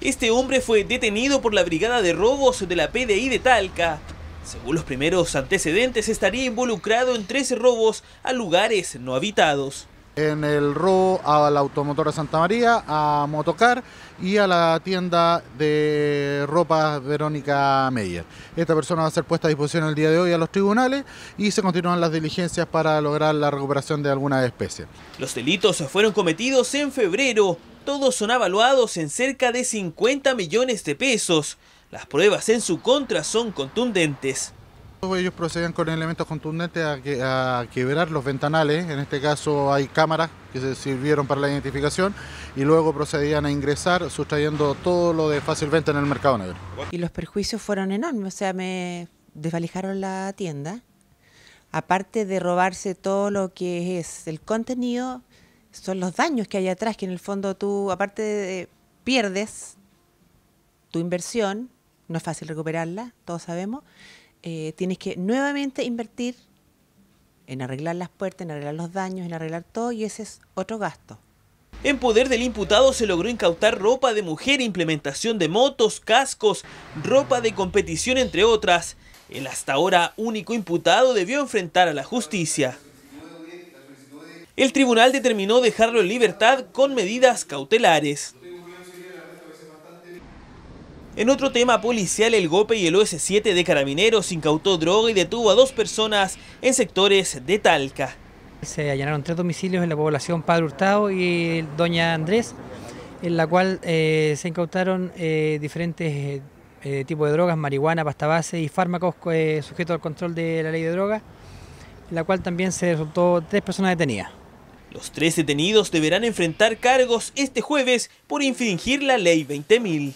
Este hombre fue detenido por la Brigada de Robos de la PDI de Talca. Según los primeros antecedentes, estaría involucrado en 13 robos a lugares no habitados. En el robo a la automotora Santa María, a Motocar y a la tienda de ropa Verónica Meyer. Esta persona va a ser puesta a disposición el día de hoy a los tribunales y se continúan las diligencias para lograr la recuperación de alguna especie. Los delitos fueron cometidos en febrero todos son evaluados en cerca de 50 millones de pesos. Las pruebas en su contra son contundentes. Ellos procedían con elementos contundentes a, a, quebrar los ventanales, en este caso hay cámaras que se sirvieron para la identificación y luego procedían a ingresar sustrayendo todo lo de fácil venta en el mercado negro. Y los perjuicios fueron enormes, o sea, me desvalijaron la tienda, aparte de robarse todo lo que es el contenido, son los daños que hay atrás, que en el fondo tú, aparte de, pierdes tu inversión, no es fácil recuperarla, todos sabemos, eh, tienes que nuevamente invertir en arreglar las puertas, en arreglar los daños, en arreglar todo y ese es otro gasto. En poder del imputado se logró incautar ropa de mujer, implementación de motos, cascos, ropa de competición entre otras. El hasta ahora único imputado debió enfrentar a la justicia. El tribunal determinó dejarlo en libertad con medidas cautelares. En otro tema policial, el GOPE y el OS7 de Carabineros incautó droga y detuvo a dos personas en sectores de Talca. Se allanaron tres domicilios en la población Padre Hurtado y Doña Andrés, en la cual eh, se incautaron eh, diferentes eh, tipos de drogas, marihuana, pasta base y fármacos sujetos al control de la ley de droga, en la cual también se resultó tres personas detenidas. Los tres detenidos deberán enfrentar cargos este jueves por infringir la ley 20.000.